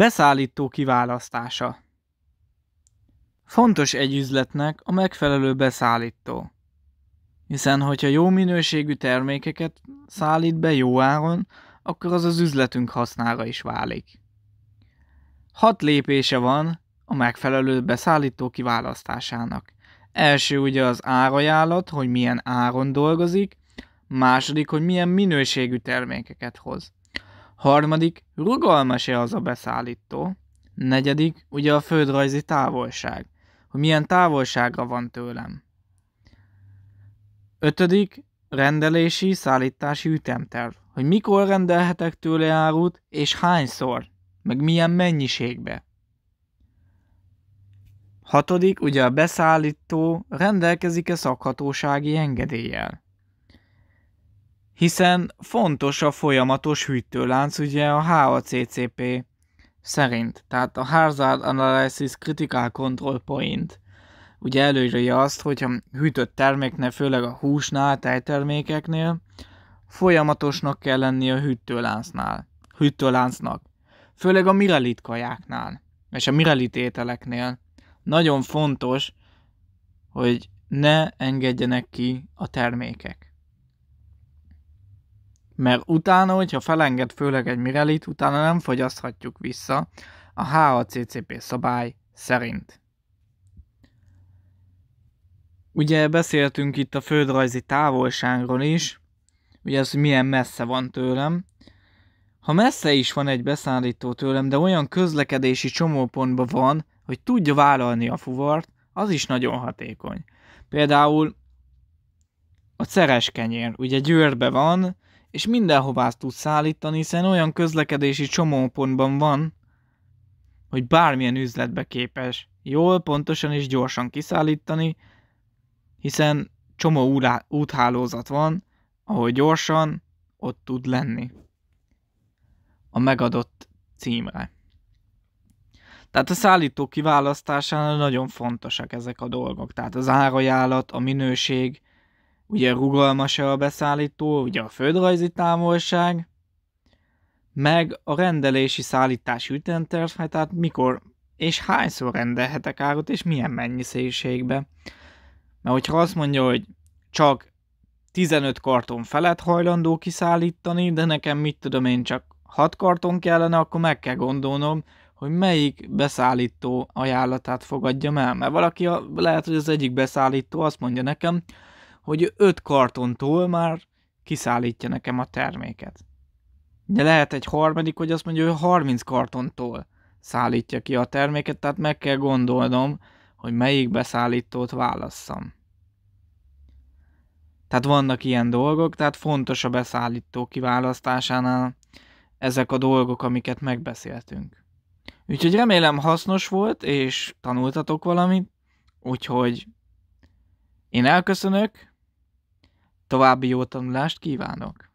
Beszállító kiválasztása Fontos egy üzletnek a megfelelő beszállító. Hiszen, hogyha jó minőségű termékeket szállít be jó áron, akkor az az üzletünk hasznára is válik. Hat lépése van a megfelelő beszállító kiválasztásának. Első ugye az árajálat, hogy milyen áron dolgozik, második, hogy milyen minőségű termékeket hoz. Harmadik, rugalmas-e az a beszállító? Negyedik, ugye a földrajzi távolság, hogy milyen távolságra van tőlem. Ötödik, rendelési, szállítási ütemterv, hogy mikor rendelhetek tőle árut, és hányszor, meg milyen mennyiségbe. Hatodik, ugye a beszállító rendelkezik-e szakhatósági engedéllyel hiszen fontos a folyamatos hűtőlánc ugye a HACCP szerint, tehát a Hazard Analysis Critical Control Point ugye előírja azt, hogyha hűtött terméknél, főleg a húsnál, tejtermékeknél, folyamatosnak kell lenni a hűtőláncnál, hűtőláncnak, főleg a mirelit kajáknál, és a mirelit ételeknél. Nagyon fontos, hogy ne engedjenek ki a termékek mert utána, hogyha felenged főleg egy mirelit, utána nem fogyaszthatjuk vissza a HACCP szabály szerint. Ugye beszéltünk itt a földrajzi távolságról is, ugye ez, hogy milyen messze van tőlem. Ha messze is van egy beszállító tőlem, de olyan közlekedési csomópontban van, hogy tudja vállalni a fuvart, az is nagyon hatékony. Például a szereskenyér, ugye Győrbe van, és mindenhová ezt tud szállítani, hiszen olyan közlekedési csomópontban van, hogy bármilyen üzletbe képes jól, pontosan és gyorsan kiszállítani, hiszen csomó úthálózat van, ahol gyorsan ott tud lenni a megadott címre. Tehát a szállító kiválasztásánál nagyon fontosak ezek a dolgok. Tehát az árajálat, a minőség, ugye rugalmas -e a beszállító, ugye a földrajzi távolság, meg a rendelési szállítási ütemterv, hát tehát mikor és hányszor rendelhetek árut, és milyen mennyiségbe. Mert hogyha azt mondja, hogy csak 15 karton felett hajlandó kiszállítani, de nekem mit tudom én csak 6 karton kellene, akkor meg kell gondolnom, hogy melyik beszállító ajánlatát fogadjam el. Mert valaki, a lehet, hogy az egyik beszállító azt mondja nekem, hogy öt karton túl már kiszállítja nekem a terméket. De lehet egy harmadik, hogy azt mondja, hogy 30 kartontól szállítja ki a terméket, tehát meg kell gondolnom, hogy melyik beszállítót válasszam. Tehát vannak ilyen dolgok, tehát fontos a beszállító kiválasztásánál ezek a dolgok, amiket megbeszéltünk. Úgyhogy remélem hasznos volt, és tanultatok valamit, úgyhogy én elköszönök, További jó tanulást kívánok!